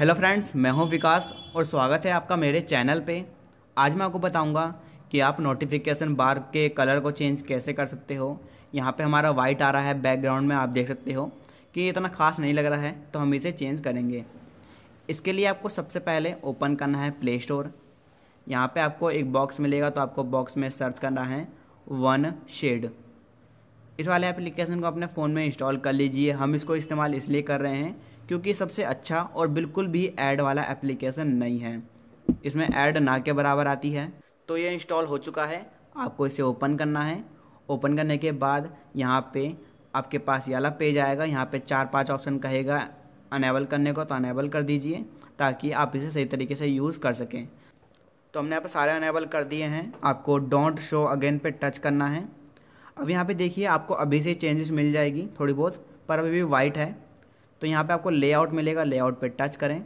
hello friends मैं हूं विकास और स्वागत है आपका मेरे चैनल पे आज मैं आपको बताऊंगा कि आप नोटिफिकेशन बार के कलर को चेंज कैसे कर सकते हो यहाँ पे हमारा वाइट आ रहा है बैकग्राउंड में आप देख सकते हो कि ये इतना खास नहीं लग रहा है तो हम इसे चेंज करेंगे इसके लिए आपको सबसे पहले ओपन करना है प्ले स्टोर यहाँ पर आपको एक बॉक्स मिलेगा तो आपको बॉक्स में सर्च करना है वन शेड इस वाले एप्लीकेशन को अपने फ़ोन में इंस्टॉल कर लीजिए हम इसको इस्तेमाल इसलिए कर रहे हैं क्योंकि सबसे अच्छा और बिल्कुल भी ऐड वाला एप्लीकेशन नहीं है इसमें ऐड ना के बराबर आती है तो ये इंस्टॉल हो चुका है आपको इसे ओपन करना है ओपन करने के बाद यहाँ पे आपके पास ये अला पेज आएगा यहाँ पे चार पांच ऑप्शन कहेगा अनेबल करने को तो अनेबल कर दीजिए ताकि आप इसे सही तरीके से यूज़ कर सकें तो हमने यहाँ पर सारे अनेबल कर दिए हैं आपको डोंट शो अगेन पे टच करना है अब यहाँ पे देखिए आपको अभी से चेंजेस मिल जाएगी थोड़ी बहुत पर अभी भी वाइट है तो यहाँ पे आपको लेआउट मिलेगा लेआउट पे टच करें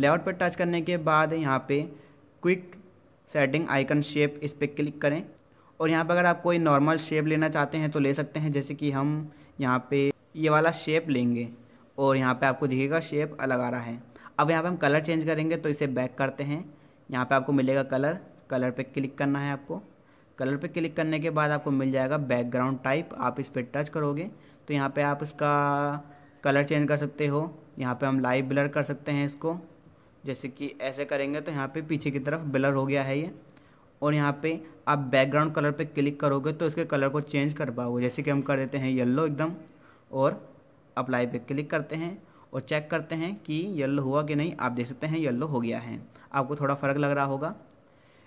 लेआउट पे टच करने के बाद यहाँ पे क्विक सेटिंग आइकन शेप इस पर क्लिक करें और यहाँ पर अगर आप कोई नॉर्मल शेप लेना चाहते हैं तो ले सकते हैं जैसे कि हम यहाँ पे ये वाला शेप लेंगे और यहाँ पे आपको दिखेगा शेप अलग आ रहा है अब यहाँ पे हम कलर चेंज करेंगे तो इसे बैक करते हैं यहाँ पे आपको मिलेगा कलर कलर पे क्लिक करना है आपको कलर पे क्लिक करने के बाद आपको मिल जाएगा बैकग्राउंड टाइप आप इस पर टच करोगे तो यहाँ पर आप इसका कलर चेंज कर सकते हो यहाँ पे हम लाइव ब्लर कर सकते हैं इसको जैसे कि ऐसे करेंगे तो यहाँ पे पीछे की तरफ ब्लर हो गया है ये और यहाँ पे आप बैकग्राउंड कलर पे क्लिक करोगे तो इसके कलर को चेंज कर पाओगे जैसे कि हम कर देते हैं येल्लो एकदम और अप्लाई पे क्लिक करते हैं और चेक करते हैं कि येल्लो हुआ कि नहीं आप देख सकते हैं येल्लो हो गया है आपको थोड़ा फ़र्क लग रहा होगा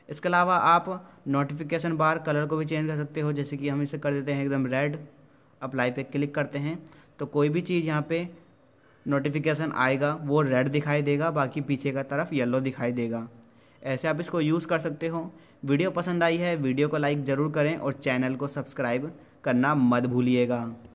इसके अलावा आप नोटिफिकेशन बार कलर को भी चेंज कर सकते हो जैसे कि हम इसे कर देते हैं एकदम रेड अप्लाई पे क्लिक करते हैं तो कोई भी चीज़ यहाँ पे नोटिफिकेशन आएगा वो रेड दिखाई देगा बाकी पीछे का तरफ येलो दिखाई देगा ऐसे आप इसको यूज़ कर सकते हो वीडियो पसंद आई है वीडियो को लाइक ज़रूर करें और चैनल को सब्सक्राइब करना मत भूलिएगा